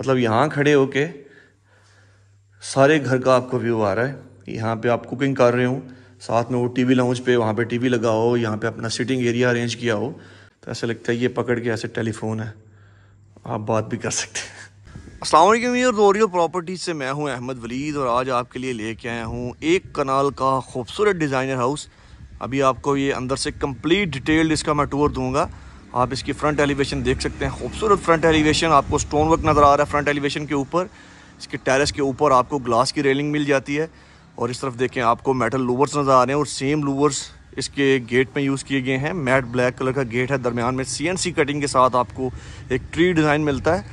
मतलब यहाँ खड़े होके सारे घर का आपको व्यू आ रहा है यहाँ पे आप कुकिंग कर रहे हो साथ में वो टीवी लाउंज पे वहाँ पे टीवी लगा हो यहाँ पे अपना सिटिंग एरिया अरेंज किया हो तो ऐसा लगता है ये पकड़ के ऐसे टेलीफोन है आप बात भी कर सकते हैं असलम रोरियो प्रॉपर्टी से मैं हूँ अहमद वलीद और आज आपके लिए लेके आया हूँ एक कनाल का खूबसूरत डिज़ाइनर हाउस अभी आपको ये अंदर से कम्प्लीट डिटेल्ड इसका मैं टूर दूँगा आप इसकी फ्रंट एलिवेशन देख सकते हैं खूबसूरत फ्रंट एलिवेशन आपको स्टोन वर्क नज़र आ रहा है फ्रंट एलिवेशन के ऊपर इसके टेरेस के ऊपर आपको ग्लास की रेलिंग मिल जाती है और इस तरफ देखें आपको मेटल लूवर्स नज़र आ रहे हैं और सेम लूवर्स इसके गेट में यूज़ किए गए हैं मैट ब्लैक कलर का गेट है दरमियान में सीएनसी कटिंग के साथ आपको एक ट्री डिज़ाइन मिलता है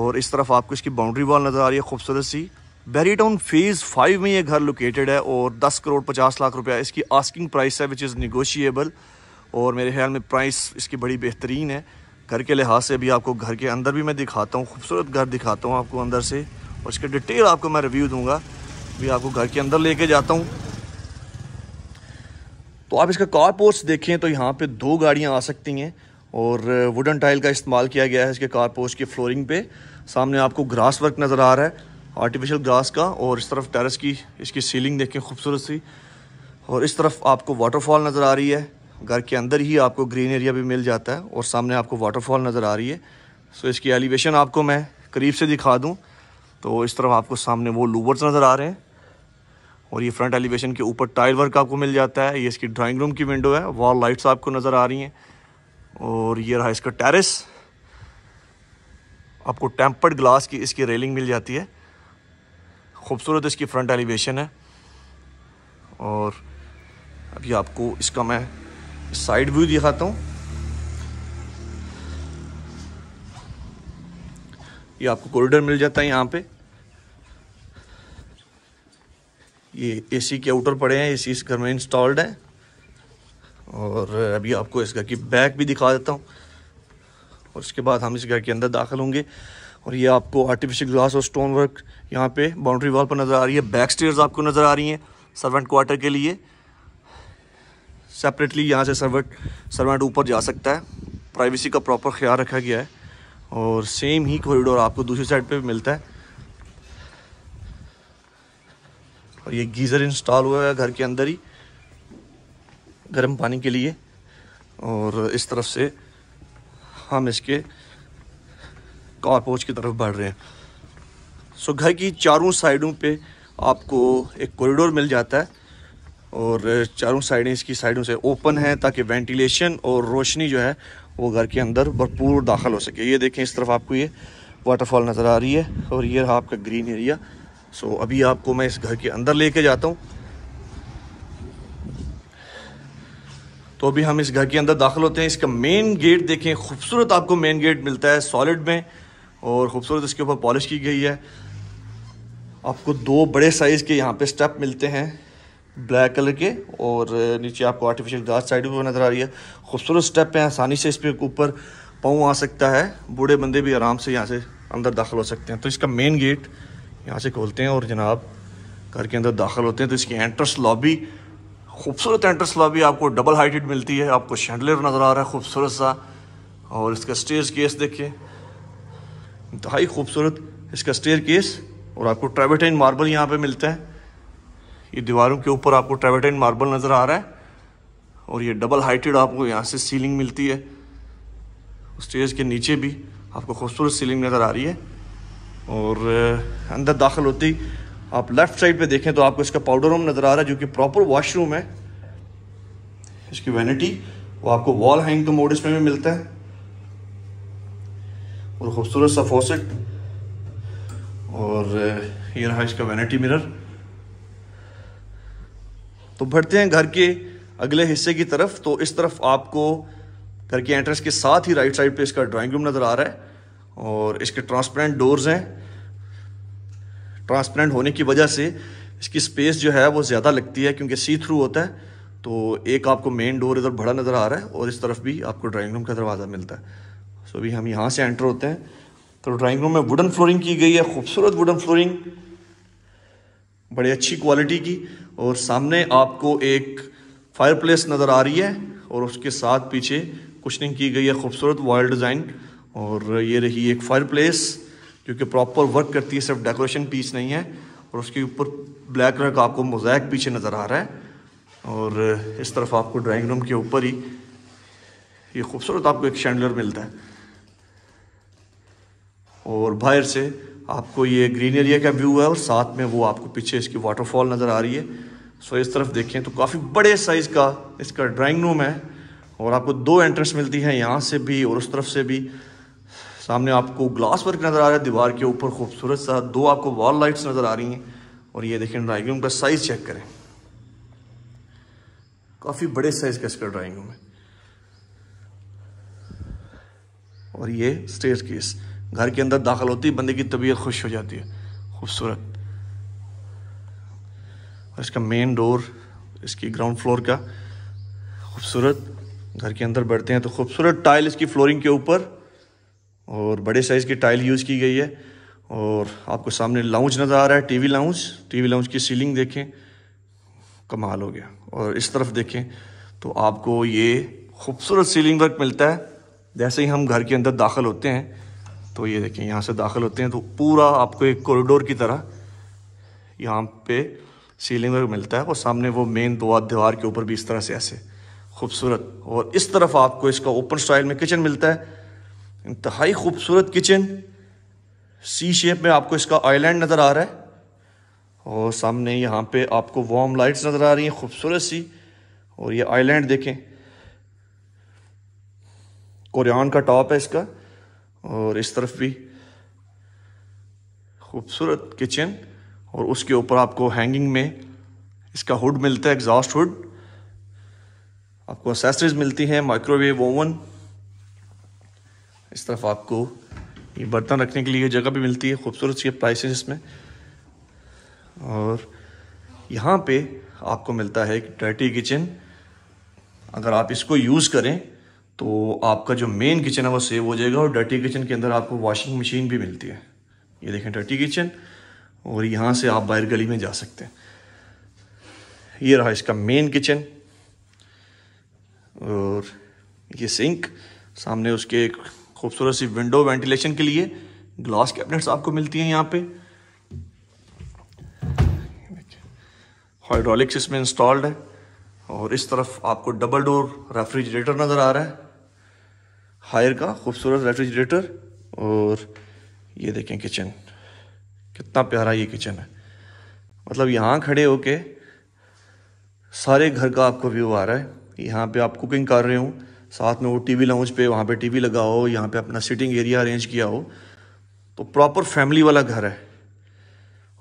और इस तरफ आपको इसकी बाउंड्री वॉल नज़र आ रही है खूबसूरत Sea Berry Town phase five में ये घर लोकेटेड है और दस करोड़ पचास लाख रुपया इसकी आस्किंग प्राइस है विच इज़ निगोशिएबल और मेरे ख्याल में प्राइस इसकी बड़ी बेहतरीन है घर के लिहाज से भी आपको घर के अंदर भी मैं दिखाता हूँ खूबसूरत घर दिखाता हूँ आपको अंदर से और इसके डिटेल आपको मैं रिव्यू दूँगा भी आपको घर के अंदर लेके जाता हूँ तो आप इसका कारपोर्ट्स देखें तो यहाँ पे दो गाड़ियाँ आ सकती हैं और वुडन टाइल का इस्तेमाल किया गया है इसके कारपोर्ट्स की फ्लोरिंग पे सामने आपको ग्रास वर्क नज़र आ रहा है आर्टिफिशियल ग्रास का और इस तरफ टेरेस की इसकी सीलिंग देखें खूबसूरत सी और इस तरफ आपको वाटरफॉल नज़र आ रही है घर के अंदर ही आपको ग्रीन एरिया भी मिल जाता है और सामने आपको वाटरफॉल नज़र आ रही है सो इसकी एलिवेशन आपको मैं करीब से दिखा दूँ तो इस तरफ आपको सामने वो लूवर्स नज़र आ रहे हैं और ये फ्रंट एलिवेशन के ऊपर टाइल वर्क आपको मिल जाता है ये इसकी ड्राइंग रूम की विंडो है वॉल लाइट्स आपको नज़र आ रही हैं और ये रहा इसका टेरेस आपको टेम्पर्ड ग्लास की इसकी रेलिंग मिल जाती है खूबसूरत इसकी फ्रंट एलिवेशन है और अभी आपको इसका मैं साइड व्यू दिखाता हूँ ये आपको कॉरिडोर मिल जाता है यहाँ पे ये एसी के आउटर पड़े हैं एसी इस घर में इंस्टॉल्ड है और अभी आपको इस घर की बैक भी दिखा देता हूँ और उसके बाद हम इस घर के अंदर दाखिल होंगे और ये आपको आर्टिफिशियल ग्लास और स्टोन वर्क यहाँ पे बाउंड्री वॉल पर नज़र आ रही है बैक स्टेयर्स आपको नज़र आ रही हैं सर्वेंट क्वार्टर के लिए सेपरेटली यहाँ से सर्वेट सर्वेंट ऊपर जा सकता है प्राइवेसी का प्रॉपर ख्याल रखा गया है और सेम ही कॉरिडोर आपको दूसरी साइड पे भी मिलता है और ये गीज़र इंस्टॉल हुआ है घर के अंदर ही गर्म पानी के लिए और इस तरफ से हम इसके कारपोच की तरफ बढ़ रहे हैं सो घर की चारों साइडों पे आपको एक कॉरिडोर मिल जाता है और चारों साइडें इसकी साइडों से ओपन है ताकि वेंटिलेशन और रोशनी जो है वो घर के अंदर भरपूर दाखिल हो सके ये देखें इस तरफ आपको ये वाटरफॉल नज़र आ रही है और ये रहा आपका ग्रीन एरिया सो अभी आपको मैं इस घर के अंदर लेके जाता हूँ तो अभी हम इस घर के अंदर दाखिल होते हैं इसका मेन गेट देखें खूबसूरत आपको मेन गेट मिलता है सॉलिड में और ख़ूबसूरत इसके ऊपर पॉलिश की गई है आपको दो बड़े साइज़ के यहाँ पे स्टेप मिलते हैं ब्लैक कलर के और नीचे आपको आर्टिफिशियल घास साइड भी नज़र आ रही है खूबसूरत स्टेप है आसानी से इस पर ऊपर पाँव आ सकता है बूढ़े बंदे भी आराम से यहाँ से अंदर दाखिल हो सकते हैं तो इसका मेन गेट यहाँ से खोलते हैं और जनाब घर के अंदर दाखिल होते हैं तो इसकी एंट्रेंस लॉबी खूबसूरत एंट्रेंस लॉबी आपको डबल हाइटेड मिलती है आपको शेंडलर नज़र आ रहा है खूबसूरत सा और इसका स्टेयर केस देखिए इंतहाई खूबसूरत इसका स्टेयर केस और आपको ट्रेविटाइन मार्बल यहाँ पर मिलता है ये दीवारों के ऊपर आपको ट्रेवेटाइन मार्बल नज़र आ रहा है और ये डबल हाइटेड आपको यहाँ से सीलिंग मिलती है स्टेज के नीचे भी आपको खूबसूरत सीलिंग नज़र आ रही है और अंदर दाखिल होती आप लेफ़्ट साइड पे देखें तो आपको इसका पाउडर रूम नज़र आ रहा है जो कि प्रॉपर वॉशरूम है इसकी वैनिटी वो आपको वॉल हैंग तो मोड इसमें भी मिलता है और ख़ूबसूरत सा फोसेट और ये रहा इसका वैनिटी मिरर तो बढ़ते हैं घर के अगले हिस्से की तरफ तो इस तरफ आपको घर के एंट्रेंस के साथ ही राइट साइड पे इसका ड्राइंग रूम नज़र आ रहा है और इसके ट्रांसपेरेंट डोर्स हैं ट्रांसपेरेंट होने की वजह से इसकी स्पेस जो है वो ज़्यादा लगती है क्योंकि सी थ्रू होता है तो एक आपको मेन डोर इधर बड़ा नज़र आ रहा है और इस तरफ भी आपको ड्राइंग रूम का दरवाज़ा मिलता है सो अभी हम यहाँ से एंटर होते हैं तो ड्राइंग रूम में वुडन फ्लोरिंग की गई है खूबसूरत वुडन फ्लोरिंग बड़ी अच्छी क्वालिटी की और सामने आपको एक फायरप्लेस नज़र आ रही है और उसके साथ पीछे कुशनिंग की गई है खूबसूरत वॉल डिज़ाइन और ये रही एक फायरप्लेस जो कि प्रॉपर वर्क करती है सिर्फ डेकोरेशन पीस नहीं है और उसके ऊपर ब्लैक कलर का आपको मोजैक पीछे नज़र आ रहा है और इस तरफ आपको ड्राइंग रूम के ऊपर ही ये खूबसूरत आपको एक शैंडलर मिलता है और बाहर से आपको ये ग्रीन एरिया का व्यू है और साथ में वो आपको पीछे इसकी वाटरफॉल नज़र आ रही है सो इस तरफ देखें तो काफ़ी बड़े साइज़ का इसका ड्राइंग रूम है और आपको दो एंट्रेंस मिलती हैं यहाँ से भी और उस तरफ से भी सामने आपको ग्लास वर्क नज़र आ रहा है दीवार के ऊपर खूबसूरत सा दो आपको वॉल लाइट्स नज़र आ रही हैं और ये देखें ड्राइंग रूम का साइज़ चेक करें काफ़ी बड़े साइज़ का इसका ड्राइंग रूम है और ये स्टेज केस घर के अंदर दाखिल होती है बंदे की तबीयत खुश हो जाती है खूबसूरत और इसका मेन डोर इसकी ग्राउंड फ्लोर का खूबसूरत घर के अंदर बढ़ते हैं तो खूबसूरत टाइल इसकी फ्लोरिंग के ऊपर और बड़े साइज़ की टाइल यूज़ की गई है और आपको सामने लाउंज नज़र आ रहा है टीवी लाउंज टीवी लाउंज की सीलिंग देखें कमाल हो गया और इस तरफ देखें तो आपको ये खूबसूरत सीलिंग वर्क मिलता है जैसे ही हम घर के अंदर दाखिल होते हैं तो ये देखें यहाँ से दाखिल होते हैं तो पूरा आपको एक कॉरिडोर की तरह यहाँ पे सीलिंग वर्क मिलता है और सामने वो मेन दो दीवार के ऊपर भी इस तरह से ऐसे खूबसूरत और इस तरफ आपको इसका ओपन स्टाइल में किचन मिलता है इंतहाई खूबसूरत किचन सी शेप में आपको इसका आइलैंड नज़र आ रहा है और सामने यहाँ पे आपको वार्म लाइट्स नज़र आ रही हैं खूबसूरत सी और ये आइलैंड देखें कोरियान का टॉप है इसका और इस तरफ भी खूबसूरत किचन और उसके ऊपर आपको हैंगिंग में इसका हुड मिलता है एग्जॉस्ट हुड आपको असेसरीज मिलती हैं माइक्रोवेव ओवन इस तरफ आपको ये बर्तन रखने के लिए जगह भी मिलती है खूबसूरत सी प्राइस है इसमें और यहाँ पे आपको मिलता है एक डर्टी किचन अगर आप इसको यूज़ करें तो आपका जो मेन किचन है वो सेव हो जाएगा और डर्टी किचन के अंदर आपको वॉशिंग मशीन भी मिलती है ये देखें डर्टी किचन और यहाँ से आप बाहर गली में जा सकते हैं ये रहा इसका मेन किचन और ये सिंक सामने उसके एक खूबसूरत सी विंडो वेंटिलेशन के लिए ग्लास कैबिनेट्स आपको मिलती हैं यहाँ पे हाइड्रोलिक्स इसमें इंस्टॉल्ड है और इस तरफ आपको डबल डोर रेफ्रिजरेटर नज़र आ रहा है हायर का खूबसूरत रेफ्रिजरेटर और ये देखें किचन कितना प्यारा ये किचन है मतलब यहाँ खड़े होके सारे घर का आपको व्यू आ रहा है यहाँ पे आप कुकिंग कर रहे हो साथ में वो टीवी लाउंज पे वहाँ पे टीवी लगा हो यहाँ पर अपना सिटिंग एरिया अरेंज किया हो तो प्रॉपर फैमिली वाला घर है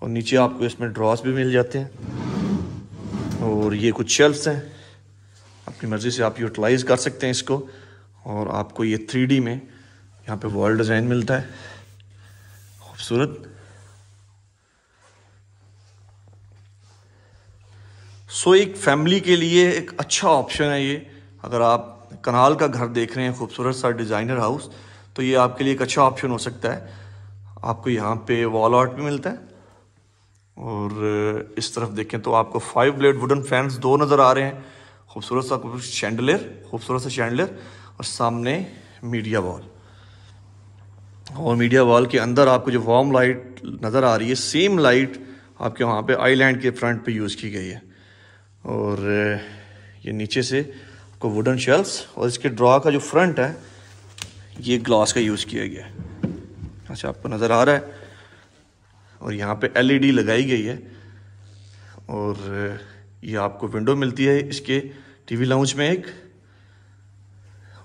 और नीचे आपको इसमें ड्रॉस भी मिल जाते हैं और ये कुछ शेल्फ्स हैं अपनी मर्ज़ी से आप यूटिलाइज़ कर सकते हैं इसको और आपको ये थ्री में यहाँ पे वॉल डिज़ाइन मिलता है खूबसूरत सो एक फैमिली के लिए एक अच्छा ऑप्शन है ये अगर आप कनाल का घर देख रहे हैं खूबसूरत सा डिज़ाइनर हाउस तो ये आपके लिए एक अच्छा ऑप्शन हो सकता है आपको यहाँ पे वॉल आर्ट भी मिलता है और इस तरफ देखें तो आपको फाइव ब्लेड वुडन फैंस दो नज़र आ रहे हैं खूबसूरत सा शैंडलेर खूबसूरत सा शैंडलियर और सामने मीडिया वॉल और मीडिया वॉल के अंदर आपको जो वार्म लाइट नज़र आ रही है सेम लाइट आपके वहाँ पे आईलैंड के फ्रंट पे यूज़ की गई है और ये नीचे से आपको वुडन शेल्स और इसके ड्रा का जो फ्रंट है ये ग्लास का यूज़ किया गया है अच्छा आपको नज़र आ रहा है और यहाँ पे एलईडी e लगाई गई है और ये आपको विंडो मिलती है इसके टीवी लाउंज में एक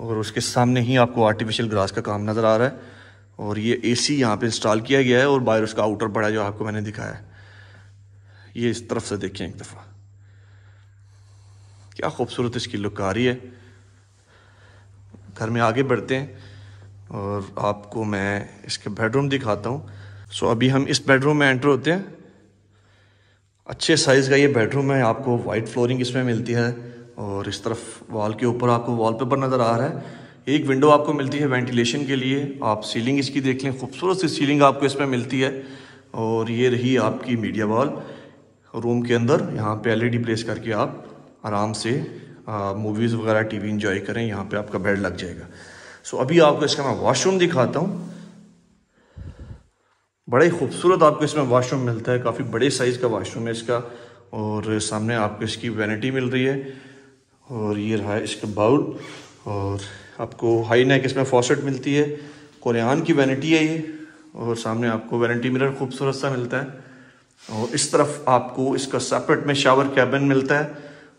और उसके सामने ही आपको आर्टिफिशियल ग्रास का काम नज़र आ रहा है और ये ए सी यहाँ पर इंस्टॉल किया गया है और बाहर उसका आउटर पड़ा जो आपको मैंने दिखाया है ये इस तरफ से देखें एक दफ़ा क्या खूबसूरत इसकी लुक आ रही है घर में आगे बढ़ते हैं और आपको मैं इसके बेडरूम दिखाता हूँ सो so, अभी हम इस बेडरूम में एंटर होते हैं अच्छे साइज़ का ये बेडरूम है आपको वाइट फ्लोरिंग इसमें मिलती है और इस तरफ वॉल के ऊपर आपको वॉलपेपर नज़र आ रहा है एक विंडो आपको मिलती है वेंटिलेशन के लिए आप सीलिंग इसकी देख लें खूबसूरत सी सीलिंग आपको इसमें मिलती है और ये रही आपकी मीडिया वॉल रूम के अंदर यहाँ पे एलईडी प्लेस e करके आप आराम से मूवीज़ वगैरह टीवी वी करें यहाँ पे आपका बेड लग जाएगा सो अभी आपको इसका मैं वॉशरूम दिखाता हूँ बड़ा ही खूबसूरत आपको इसमें वाशरूम मिलता है काफ़ी बड़े साइज़ का वाशरूम है इसका और सामने आपको इसकी वैनिटी मिल रही है और ये रहा है इसका बाउल और आपको हाई नेक इसमें फॉसेट मिलती है कुरान की वैनिटी है ये और सामने आपको वैनिटी मिरर खूबसूरत सा मिलता है और इस तरफ आपको इसका सेपरेट में शावर कैबिन मिलता है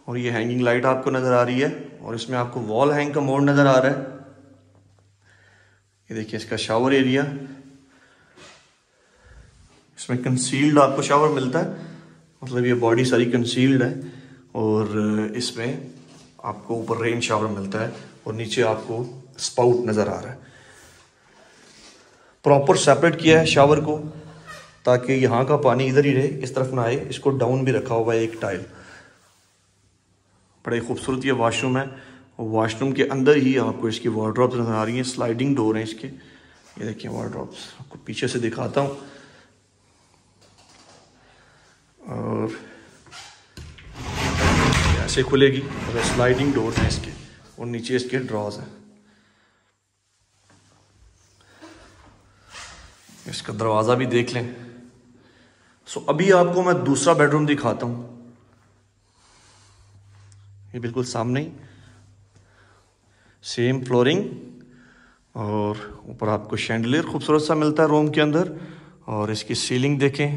और ये हैंगिंग लाइट आपको नज़र आ रही है और इसमें आपको वॉल हैंग का मोड नज़र आ रहा है ये देखिए इसका शावर एरिया इसमें कंसील्ड आपको शावर मिलता है मतलब ये बॉडी सारी कंसील्ड है और इसमें आपको ऊपर रेन शावर मिलता है और नीचे आपको स्पाउट नज़र आ रहा है प्रॉपर सेपरेट किया है शावर को ताकि यहाँ का पानी इधर ही रहे इस तरफ ना आए इसको डाउन भी रखा हुआ है एक टाइल बड़े खूबसूरत ये वाशरूम है और वाशरूम के अंदर ही आपको इसकी वार्ड्रॉप्स नज़र आ रही हैं स्लाइडिंग डोर हैं इसके ये देखिए वार्ड्रॉप्स आपको पीछे से दिखाता हूँ और ऐसे खुलेगी और स्लाइडिंग डोर हैं इसके और नीचे इसके ड्रॉज हैं इसका दरवाज़ा भी देख लें सो अभी आपको मैं दूसरा बेडरूम दिखाता हूँ ये बिल्कुल सामने ही सेम फ्लोरिंग और ऊपर आपको शैंडलियर खूबसूरत सा मिलता है रूम के अंदर और इसकी सीलिंग देखें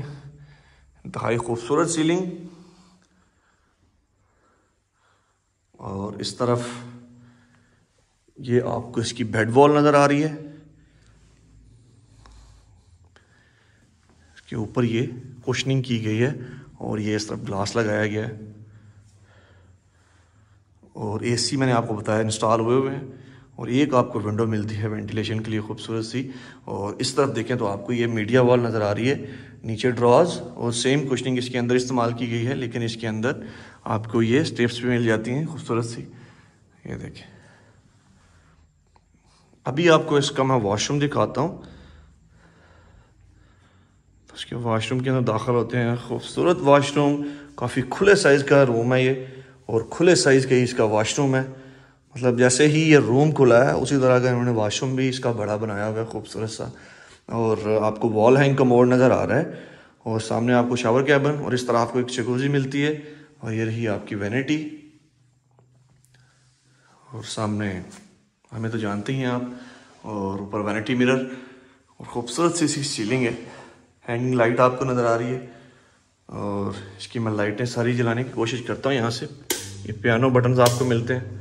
इंतहाई खूबसूरत सीलिंग और इस तरफ ये आपको इसकी बेड वॉल नज़र आ रही है इसके ऊपर ये कुशनिंग की गई है और ये इस तरफ ग्लास लगाया गया है और एसी मैंने आपको बताया इंस्टॉल हुए हुए हैं और एक आपको विंडो मिलती है वेंटिलेशन के लिए खूबसूरत सी और इस तरफ देखें तो आपको ये मीडिया वॉल नज़र आ रही है नीचे ड्रॉज और सेम कुशनिंग इसके अंदर इस्तेमाल की गई है लेकिन इसके अंदर आपको ये स्टेप्स भी मिल जाती हैं खूबसूरत सी ये देखें अभी आपको इसका मैं वॉशरूम दिखाता हूँ तो उसके वाशरूम के अंदर दाखिल होते हैं खूबसूरत वाशरूम काफ़ी खुले साइज़ का रूम है ये और खुले साइज़ का ही इसका वाशरूम है मतलब जैसे ही ये रूम खुला है उसी तरह का इन्होंने वाशरूम भी इसका बड़ा बनाया हुआ है खूबसूरत सा और आपको वॉल हैंग का मोड नज़र आ रहा है और सामने आपको शावर कैबन और इस तरह आपको एक चकोजी मिलती है और ये रही आपकी वैनिटी और सामने हमें तो जानते ही हैं आप और ऊपर वैनिटी मिरर और ख़ूबसूरत सी इसकी सीलिंग है हैंगिंग लाइट आपको नज़र आ रही है और इसकी मैं लाइटें सारी जलाने की कोशिश करता हूँ यहाँ से ये पियानो बटन्स आपको मिलते हैं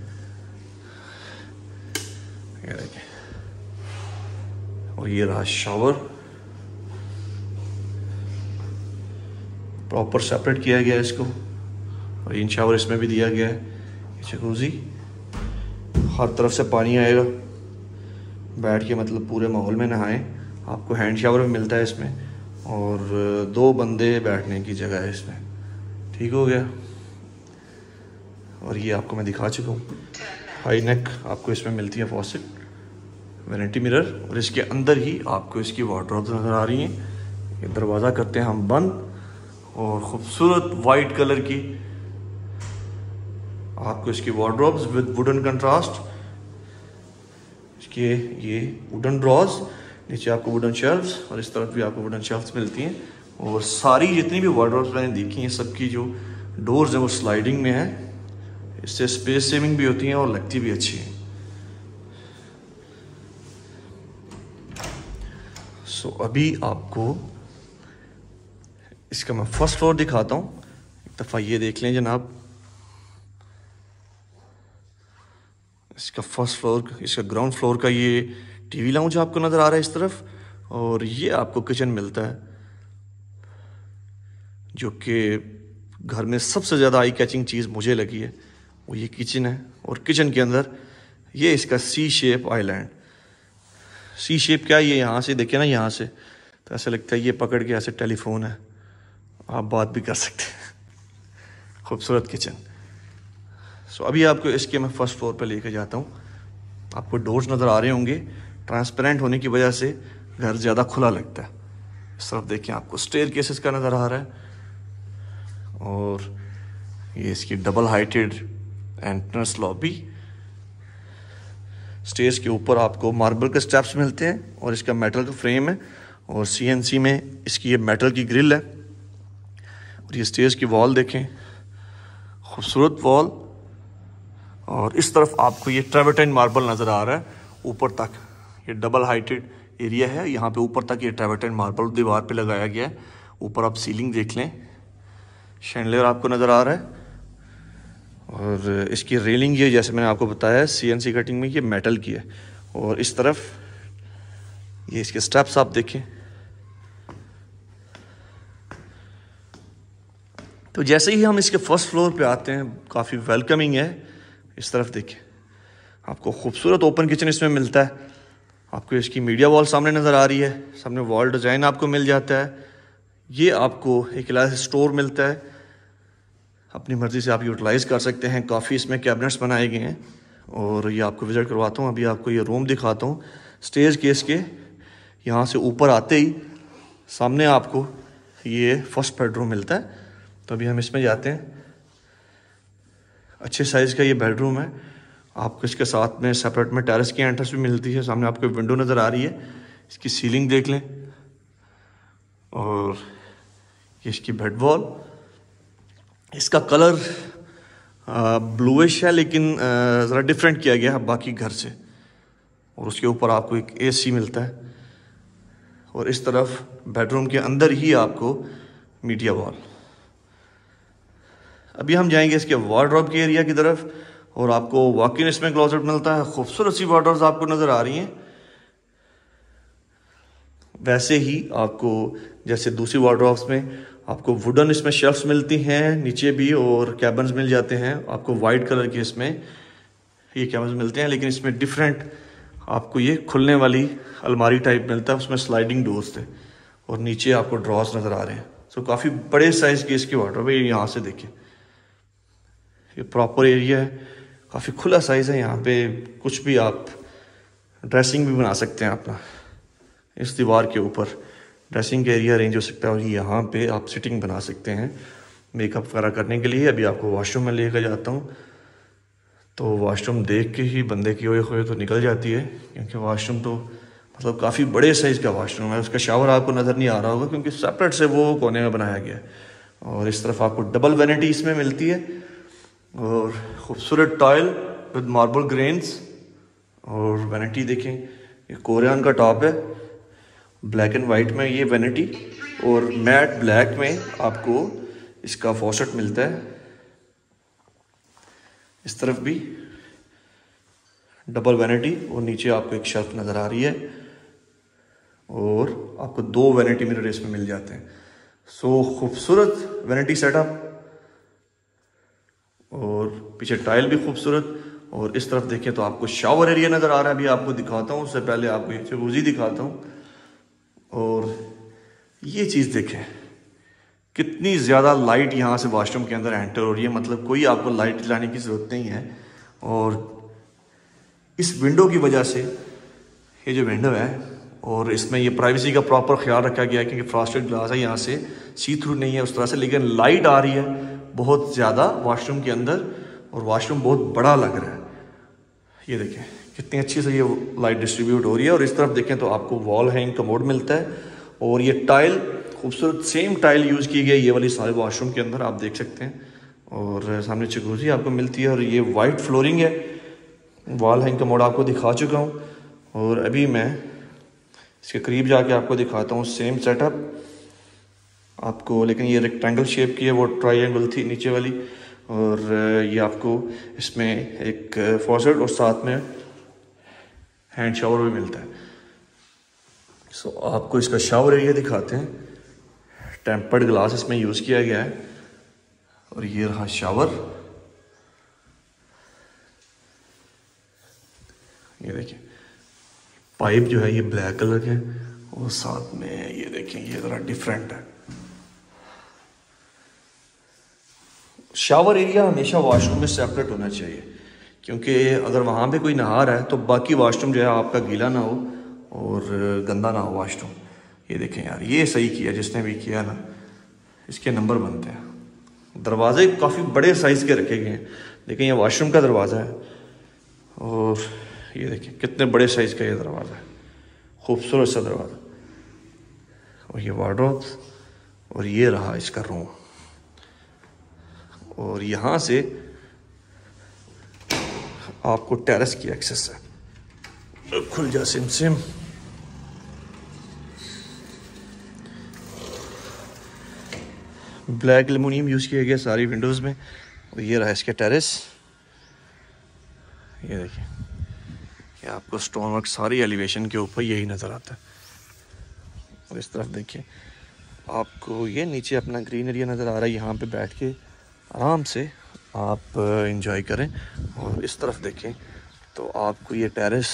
और ये रहा शावर प्रॉपर सेपरेट किया गया है इसको और इन शावर इसमें भी दिया गया है चकूजी हर तरफ से पानी आएगा बैठ के मतलब पूरे माहौल में नहाएं आपको हैंड शावर भी मिलता है इसमें और दो बंदे बैठने की जगह है इसमें ठीक हो गया और ये आपको मैं दिखा चुका हूँ हाई नेक आपको इसमें मिलती है फॉसिट वेनिटी मिरर और इसके अंदर ही आपको इसकी वाटर नज़र आ रही हैं ये दरवाज़ा करते हैं हम बंद और ख़ूबसूरत वाइट कलर की आपको इसकी वार्ड्रॉप्स विद वुडन कंट्रास्ट इसके ये वुडन ड्रॉज नीचे आपको वुडन शेल्फ्स और इस तरफ भी आपको वुडन शेल्फ्स मिलती हैं और सारी जितनी भी वार्ड्रॉप्स मैंने देखी हैं सबकी जो डोर्स हैं वो स्लाइडिंग में है इससे स्पेस सेविंग भी होती हैं और लगती भी अच्छी हैं सो so, अभी आपको इसका मैं फर्स्ट फ्लोर दिखाता हूँ एक दफ़ा ये देख लें जनाब इसका फर्स्ट फ्लोर इसका ग्राउंड फ्लोर का ये टीवी लाउंज आपको नज़र आ रहा है इस तरफ और ये आपको किचन मिलता है जो कि घर में सबसे ज़्यादा आई कैचिंग चीज़ मुझे लगी है वो ये किचन है और किचन के अंदर ये इसका C shape island C shape क्या ये यहाँ से देखे ना यहाँ से तो ऐसा लगता है ये पकड़ के ऐसे टेलीफोन है आप बात भी कर सकते हैं खूबसूरत किचन सो अभी आपको इसके मैं फर्स्ट फ्लोर पर लेके जाता हूँ आपको डोर्स नज़र आ रहे होंगे ट्रांसपेरेंट होने की वजह से घर ज़्यादा खुला लगता है इस तरफ देखें आपको स्टेयर केसेस का नज़र आ रहा है और ये इसकी double heighted entrance lobby stage के ऊपर आपको मार्बल के स्टेप्स मिलते हैं और इसका मेटल का फ्रेम है और सीएनसी में इसकी ये मेटल की ग्रिल है और ये स्टेज की वॉल देखें खूबसूरत वॉल और इस तरफ आपको ये ट्रेवेटाइन मार्बल नज़र आ रहा है ऊपर तक ये डबल हाइटेड एरिया है यहाँ पे ऊपर तक ये ट्रेवेटाइन मार्बल दीवार पे लगाया गया है ऊपर आप सीलिंग देख लें शैंडलेयर आपको नज़र आ रहा है और इसकी रेलिंग ये जैसे मैंने आपको बताया सीएनसी कटिंग में ये मेटल की है और इस तरफ ये इसके स्टेप्स आप देखें तो जैसे ही हम इसके फर्स्ट फ्लोर पे आते हैं काफ़ी वेलकमिंग है इस तरफ देखें आपको खूबसूरत ओपन किचन इसमें मिलता है आपको इसकी मीडिया वॉल सामने नज़र आ रही है सामने वॉल डिज़ाइन आपको मिल जाता है ये आपको एक स्टोर मिलता है अपनी मर्ज़ी से आप यूटिलाइज़ कर सकते हैं काफ़ी इसमें कैबिनेट्स बनाए गए हैं और ये आपको विज़िट करवाता हूँ अभी आपको ये रूम दिखाता हूँ स्टेज केस के यहाँ से ऊपर आते ही सामने आपको ये फर्स्ट बेडरूम मिलता है तो अभी हम इसमें जाते हैं अच्छे साइज़ का ये बेडरूम है आपको इसके साथ में सेपरेट में टेरेस की एंट्रेंस भी मिलती है सामने आपको विंडो नज़र आ रही है इसकी सीलिंग देख लें और ये इसकी बेड वॉल इसका कलर ब्लूश है लेकिन ज़रा डिफरेंट किया गया है बाकी घर से और उसके ऊपर आपको एक एसी मिलता है और इस तरफ बेडरूम के अंदर ही आपको मीडिया वॉल अभी हम जाएंगे इसके वार्ड्रॉप के एरिया की तरफ और आपको वॉकिंग इसमें क्लोजेट मिलता है खूबसूरत सी वार्ड्रॉप आपको नज़र आ रही हैं वैसे ही आपको जैसे दूसरी वार्ड्रॉप्स में आपको वुडन इसमें शेल्फ्स मिलती हैं नीचे भी और कैबन्स मिल जाते हैं आपको वाइट कलर के इसमें ये कैबन्स मिलते हैं लेकिन इसमें डिफरेंट आपको ये खुलने वाली अलमारी टाइप मिलता है उसमें स्लाइडिंग डोर्स थे और नीचे आपको ड्रॉस नज़र आ रहे हैं सो काफ़ी बड़े साइज़ के इसके वाटर भाई यहाँ से देखें ये प्रॉपर एरिया है काफ़ी खुला साइज़ है यहाँ पे कुछ भी आप ड्रेसिंग भी बना सकते हैं अपना इस दीवार के ऊपर ड्रेसिंग का एरिया अरेंज हो सकता है और यहाँ पे आप सिटिंग बना सकते हैं मेकअप वगैरह करने के लिए अभी आपको वॉशरूम में लेकर जाता हूँ तो वॉशरूम देख के ही बंदे की ओए खोए तो निकल जाती है क्योंकि वॉशरूम तो मतलब काफ़ी बड़े साइज़ का वॉशरूम है उसका शावर आपको नज़र नहीं आ रहा होगा क्योंकि सेपरेट से वो कोने में बनाया गया है और इस तरफ आपको डबल वेनिटी इसमें मिलती है और ख़ूबसूरत टॉयल विद मार्बल ग्रेन्स और वेनिटी देखें ये कोरियन का टॉप है ब्लैक एंड वाइट में ये वेनिटी और मैट ब्लैक में आपको इसका फॉसट मिलता है इस तरफ भी डबल वेनिटी और नीचे आपको एक शर्फ नज़र आ रही है और आपको दो वेनिटी मेरे रेस में मिल जाते हैं सो खूबसूरत वेनिटी सेटअप और पीछे टाइल भी खूबसूरत और इस तरफ देखें तो आपको शावर एरिया नज़र आ रहा है अभी आपको दिखाता हूँ उससे पहले आपको ये चबूजी दिखाता हूँ और ये चीज़ देखें कितनी ज़्यादा लाइट यहाँ से वाशरूम के अंदर एंटर हो रही है मतलब कोई आपको लाइट लाने की ज़रूरत नहीं है और इस विंडो की वजह से ये जो विंडो है और इसमें ये प्राइवेसी का प्रॉपर ख्याल रखा गया है क्योंकि फ्रॉस्टेड ग्लास है यहाँ से सी थ्रू नहीं है उस तरह से लेकिन लाइट आ रही है बहुत ज़्यादा वाशरूम के अंदर और वाशरूम बहुत बड़ा लग रहा है ये देखें कितनी अच्छी से ये लाइट डिस्ट्रीब्यूट हो रही है और इस तरफ देखें तो आपको वॉल हैंग का मोड मिलता है और ये टाइल खूबसूरत सेम टाइल यूज़ की गई ये वाली सारे वॉशरूम के अंदर आप देख सकते हैं और सामने चगोजी आपको मिलती है और ये वाइट फ्लोरिंग है वॉल हैंग का मोड आपको दिखा चुका हूँ और अभी मैं इसके करीब जाके आपको दिखाता हूँ सेम सेटअप आपको लेकिन ये रेक्टेंगल शेप की है वो ट्राइंगल थी नीचे वाली और ये आपको इसमें एक फॉसेट और साथ में हैंड शावर भी मिलता है सो so, आपको इसका शावर एरिया दिखाते हैं टेम्पर्ड ग्लास इसमें यूज़ किया गया है और ये रहा शावर ये देखिए पाइप जो है ये ब्लैक कलर के और साथ में ये देखिए ये ज़रा डिफरेंट है शावर एरिया हमेशा वॉशरूम में सेपरेट होना चाहिए क्योंकि अगर वहाँ पे कोई नहा रहा है तो बाकी वाशरूम जो है आपका गीला ना हो और गंदा ना हो वाशरूम ये देखें यार ये सही किया जिसने भी किया ना इसके नंबर बनते हैं दरवाजे काफ़ी बड़े साइज़ के रखे गए हैं देखें ये वाशरूम का दरवाज़ा है और ये देखें कितने बड़े साइज़ का ये दरवाज़ा है खूबसूरत सा दरवाज़ा और ये वार्ड्रोब और ये रहा इसका रूम और यहाँ से आपको टेरेस की एक्सेस है खुल जा सिम सिम ब्लैक एलमोनियम यूज़ किया गया सारी विंडोज़ में और ये रहा इसके टेरेस ये देखिए ये आपको स्टोन वर्क सारी एलिवेशन के ऊपर यही नज़र आता है और इस तरफ देखिए आपको ये नीचे अपना ग्रीन एरिया नज़र आ रहा है यहाँ पे बैठ के आराम से आप इंजॉय करें और इस तरफ देखें तो आपको ये टेरेस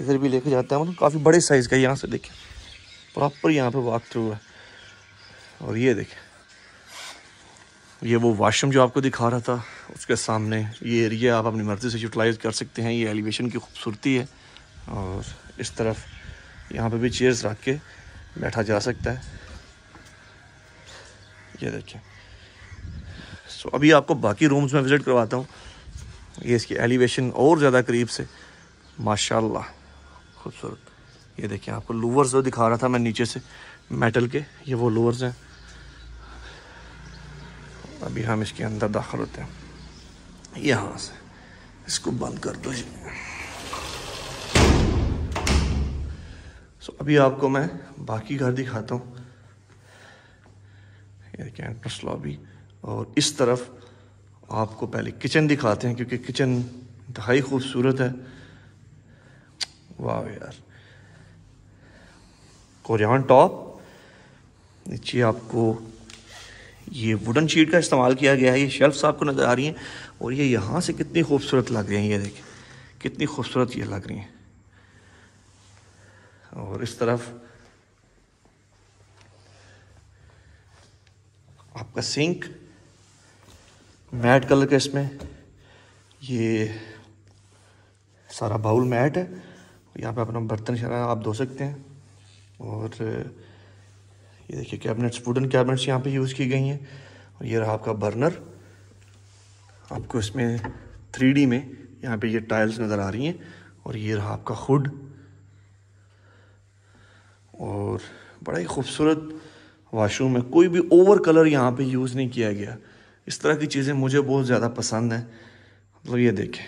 इधर भी लेके जाता मतलब है मतलब काफ़ी बड़े साइज़ का यहाँ से देखें प्रॉपर यहाँ पे वॉक थ्रू है और ये देखें ये वो वाशरूम जो आपको दिखा रहा था उसके सामने ये एरिया आप अपनी मर्ज़ी से यूटिलाइज कर सकते हैं ये एलिवेशन की खूबसूरती है और इस तरफ यहाँ पे भी चेयर्स रख के बैठा जा सकता है ये देखें सो so, अभी आपको बाकी रूम्स में विज़िट करवाता हूँ ये इसकी एलिवेशन और ज़्यादा करीब से माशाल्लाह खूबसूरत ये देखिए आपको लोअर्स जो दिखा रहा था मैं नीचे से मेटल के ये वो लोअर्स हैं अभी हम इसके अंदर दाखिल होते हैं यहाँ से इसको बंद कर दो जी सो so, अभी आपको मैं बाकी घर दिखाता हूँ ये देखिए एंट्रेंस लॉबी और इस तरफ आपको पहले किचन दिखाते हैं क्योंकि किचन इतहा खूबसूरत है वाह यार कोरियान टॉप नीचे आपको ये वुडन शीट का इस्तेमाल किया गया है ये शेल्फ्स आपको नज़र आ रही हैं और ये यहाँ से कितनी खूबसूरत लग रही हैं ये देखें कितनी खूबसूरत ये लग रही हैं और इस तरफ आपका सिंक मैट कलर का इसमें ये सारा बाउल मैट है यहाँ पे अपना बर्तन शरा आप धो सकते हैं और ये देखिए कैबिनेट्स वुडन कैबिनेट्स यहाँ पे यूज़ की गई हैं और ये रहा आपका बर्नर आपको इसमें थ्री में यहाँ पे ये टाइल्स नज़र आ रही हैं और ये रहा आपका हुड और बड़ा ही खूबसूरत वाशरूम है कोई भी ओवर कलर यहाँ पे यूज़ नहीं किया गया इस तरह की चीज़ें मुझे बहुत ज़्यादा पसंद हैं मतलब ये देखें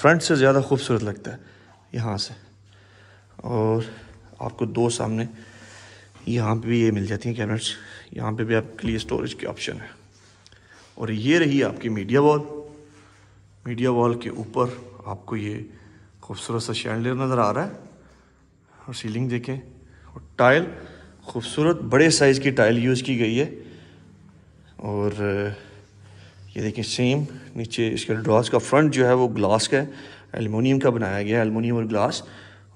फ्रंट से ज़्यादा खूबसूरत लगता है यहाँ से और आपको दो सामने यहाँ पे भी ये मिल जाती हैं कैबिनेट्स यहाँ पे भी आपके लिए स्टोरेज की ऑप्शन है और ये रही आपकी मीडिया वॉल मीडिया वॉल के ऊपर आपको ये खूबसूरत सा शैंडलियर नज़र आ रहा है और सीलिंग देखें और टाइल खूबसूरत बड़े साइज़ की टाइल यूज़ की गई है और ये देखें सेम नीचे इसके ड्रॉज का फ्रंट जो है वो ग्लास का है एलमोनियम का बनाया गया है एलमोनियम और ग्लास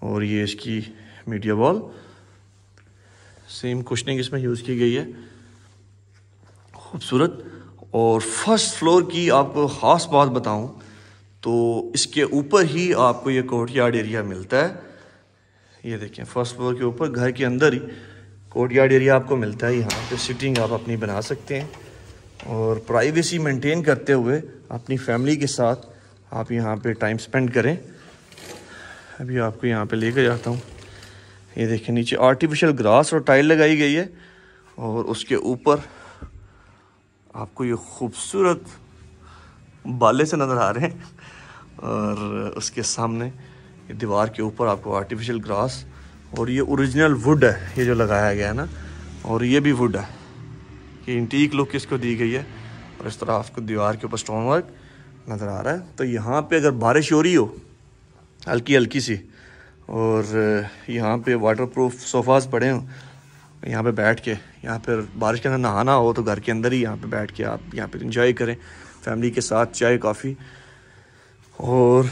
और ये इसकी मीडिया बॉल सेम कुशनिंग इसमें यूज़ की गई है खूबसूरत और फर्स्ट फ्लोर की आपको ख़ास बात बताऊं तो इसके ऊपर ही आपको ये कोर्ट यार्ड एरिया मिलता है ये देखें फर्स्ट फ्लोर के ऊपर घर के अंदर ही कोर्ट यार्ड एरिया आपको मिलता है यहाँ पे सिटिंग आप अपनी बना सकते हैं और प्राइवेसी मेंटेन करते हुए अपनी फैमिली के साथ आप यहाँ पे टाइम स्पेंड करें अभी आपको यहाँ पे लेकर जाता हूँ ये देखें नीचे आर्टिफिशियल ग्रास और टाइल लगाई गई है और उसके ऊपर आपको ये खूबसूरत बाले से नज़र आ रहे हैं और उसके सामने दीवार के ऊपर आपको आर्टिफिशियल ग्रास और ये ओरिजिनल वुड है ये जो लगाया गया है ना और ये भी वुड है कि इंटीक लुक इसको दी गई है और इस तरह आपको दीवार के ऊपर स्टोन वर्क नज़र आ रहा है तो यहाँ पे अगर बारिश हो रही हो हल्की हल्की सी और यहाँ पे वाटर प्रूफ सोफाज़ पड़े हों यहाँ पे बैठ के यहाँ पर बारिश के अंदर नहाना हो तो घर के अंदर ही यहाँ पे बैठ के आप यहाँ पे इंजॉय करें फैमिली के साथ चाय कॉफ़ी और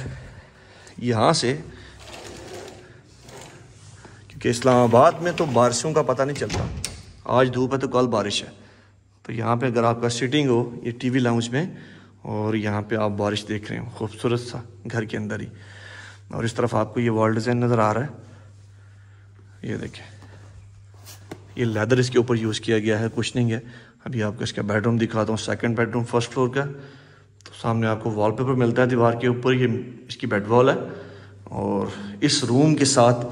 यहाँ से क्योंकि इस्लामाबाद में तो बारिशों का पता नहीं चलता आज धूप है तो कल बारिश है तो यहाँ पे अगर आपका सीटिंग हो ये टीवी लाउंज में और यहाँ पे आप बारिश देख रहे हो खूबसूरत सा घर के अंदर ही और इस तरफ आपको ये वॉल डिज़ाइन नज़र आ रहा है ये देखें ये लेदर इसके ऊपर यूज़ किया गया है कुछ नहीं है अभी आपको इसका बेडरूम दिखाता हूँ सेकंड बेडरूम फर्स्ट फ्लोर का तो सामने आपको वॉलपेपर मिलता है दीवार के ऊपर ये इसकी बेड वॉल है और इस रूम के साथ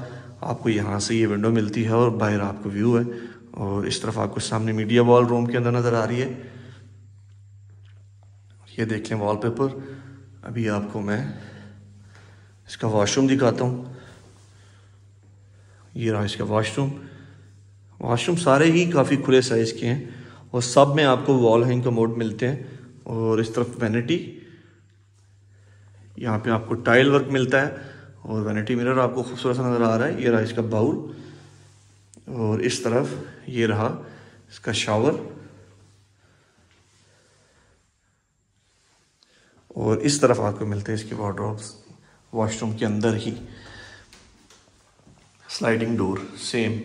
आपको यहाँ से ये विंडो मिलती है और बाहर आपको व्यू है और इस तरफ आपको सामने मीडिया वॉल रूम के अंदर नज़र आ रही है ये देख लें वॉलपेपर अभी आपको मैं इसका वॉशरूम दिखाता हूँ ये रहा इसका वॉशरूम वॉशरूम सारे ही काफ़ी खुले साइज़ के हैं और सब में आपको वॉल हैंग मोड मिलते हैं और इस तरफ वैनिटी यहाँ पे आपको टाइल वर्क मिलता है और वैनिटी मिरर आपको खूबसूरत सा नज़र आ रहा है ये रहा इसका बाउल और इस तरफ ये रहा इसका शावर और इस तरफ आपको मिलते हैं इसके वार्ड्रोब्स वॉशरूम के अंदर ही sliding door same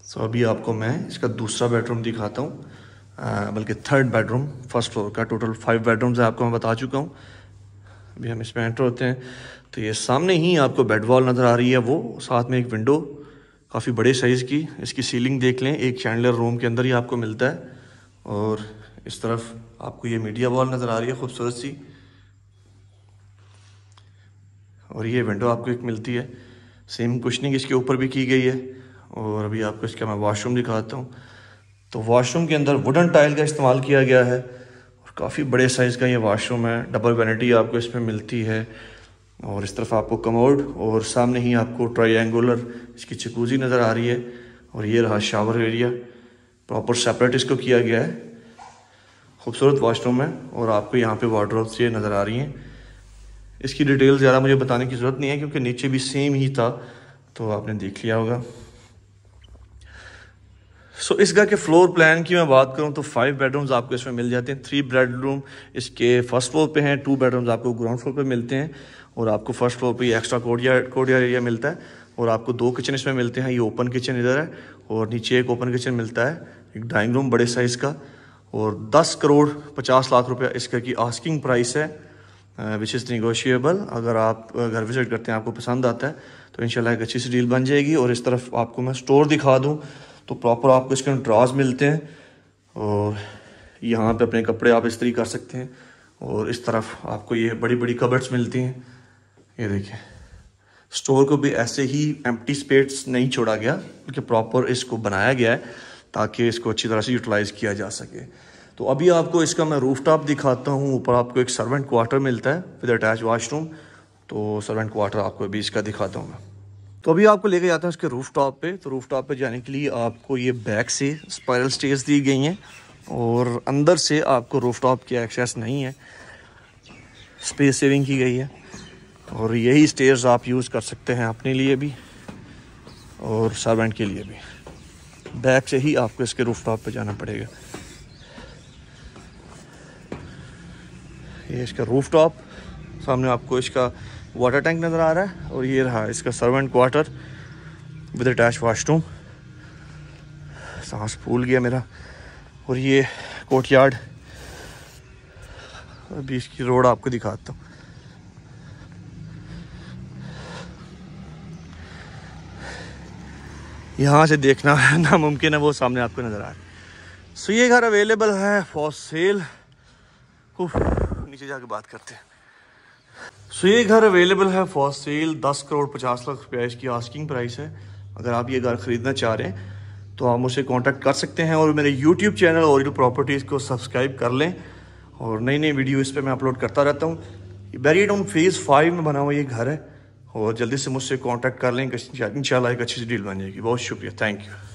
so so, अभी आपको मैं इसका दूसरा बेडरूम दिखाता हूँ बल्कि थर्ड बेडरूम फर्स्ट फ्लोर का टोटल फाइव बेडरूम्स है आपको मैं बता चुका हूँ अभी हम इसमें एंटर होते हैं तो ये सामने ही आपको बेड वॉल नज़र आ रही है वो साथ में एक विंडो काफ़ी बड़े साइज़ की इसकी सीलिंग देख लें एक चैंडलर रूम के अंदर ही आपको मिलता है और इस तरफ आपको ये मीडिया वॉल नज़र आ रही है खूबसूरत सी और ये विंडो आपको एक मिलती है सेम कुशनिंग इसके ऊपर भी की गई है और अभी आपको इसका मैं वॉशरूम दिखाता हूँ तो वॉशरूम के अंदर वुडन टाइल का इस्तेमाल किया गया है काफ़ी बड़े साइज़ का ये वाशरूम है डबल वैनिटी आपको इसमें मिलती है और इस तरफ आपको कमोड और सामने ही आपको ट्राइंगुलर इसकी चिकूजी नज़र आ रही है और ये रहा शावर एरिया प्रॉपर सेपरेट इसको किया गया है खूबसूरत वाशरूम है और आपको यहाँ पे वार्ड्रोब्स ये नज़र आ रही हैं इसकी डिटेल ज़्यादा मुझे बताने की ज़रूरत नहीं है क्योंकि नीचे भी सेम ही था तो आपने देख लिया होगा सो so, इस घर के फ्लोर प्लान की मैं बात करूं तो फाइव बेडरूम्स आपको इसमें मिल जाते हैं थ्री बेडरूम इसके फर्स्ट फ्लोर पे हैं टू बेडरूम्स आपको ग्राउंड फ्लोर पे मिलते हैं और आपको फर्स्ट फ्लोर पे एक्स्ट्रा कोडियर कोडिया एरिया मिलता है और आपको दो किचन इसमें मिलते हैं ये ओपन किचन इधर है और नीचे एक ओपन किचन मिलता है एक ड्राइंग रूम बड़े साइज़ का और दस करोड़ पचास लाख रुपया इस घर की आस्किंग प्राइस है विच इज़ निगोशियेबल अगर आप घर विज़िट करते हैं आपको पसंद आता है तो इन एक अच्छी सी डील बन जाएगी और इस तरफ आपको मैं स्टोर दिखा दूँ तो प्रॉपर आपको इसके ड्राज मिलते हैं और यहाँ पे अपने कपड़े आप इस्त्री कर सकते हैं और इस तरफ आपको ये बड़ी बड़ी कबर्ड्स मिलती हैं ये देखिए स्टोर को भी ऐसे ही एम्प्टी स्पेस नहीं छोड़ा गया बल्कि प्रॉपर इसको बनाया गया है ताकि इसको अच्छी तरह से यूटिलाइज़ किया जा सके तो अभी आपको इसका मैं रूफ टॉप दिखाता हूँ ऊपर आपको एक सर्वेंट क्वार्टर मिलता है विद अटैच वाशरूम तो सर्वेंट क्वार्टर आपको अभी इसका दिखाता हूँ मैं तो अभी आपको लेके जाते हैं उसके रूफ़ टॉप पे तो रूफ़ टॉप पे जाने के लिए आपको ये बैक से स्पायरल स्टेज दी गई हैं और अंदर से आपको रूफ़ टॉप की एक्सेस नहीं है स्पेस सेविंग की गई है और यही स्टेज आप यूज़ कर सकते हैं अपने लिए भी और सर्वेंट के लिए भी बैक से ही आपको इसके रूफ़ टॉप पर जाना पड़ेगा ये इसका रूफ़ टॉप सामने आपको इसका वाटर टैंक नज़र आ रहा है और ये रहा इसका servant quarter with attach washroom सांस फूल गया मेरा और ये कोर्ट यार्ड अभी इसकी रोड आपको दिखाता हूँ यहाँ से देखना नामुमकिन है वो सामने आपको नज़र आ रहा है सो ये घर अवेलेबल है फॉर सेल नीचे जाके बात करते हैं सो ये घर अवेलेबल है फॉर सेल दस करोड़ पचास लाख रुपया इसकी आस्किंग प्राइस है अगर आप ये घर ख़रीदना चाह रहे हैं तो आप मुझसे कांटेक्ट कर सकते हैं और मेरे यूट्यूब चैनल और प्रॉपर्टीज़ को सब्सक्राइब कर लें और नई नई वीडियो इस पर मैं अपलोड करता रहता हूँ बैरी डाउन फेज़ फाइव में बना हुआ ये घर है और जल्दी से मुझसे कॉन्टैक्ट कर लें इन एक अच्छी सी डील बन जाएगी बहुत शुक्रिया थैंक यू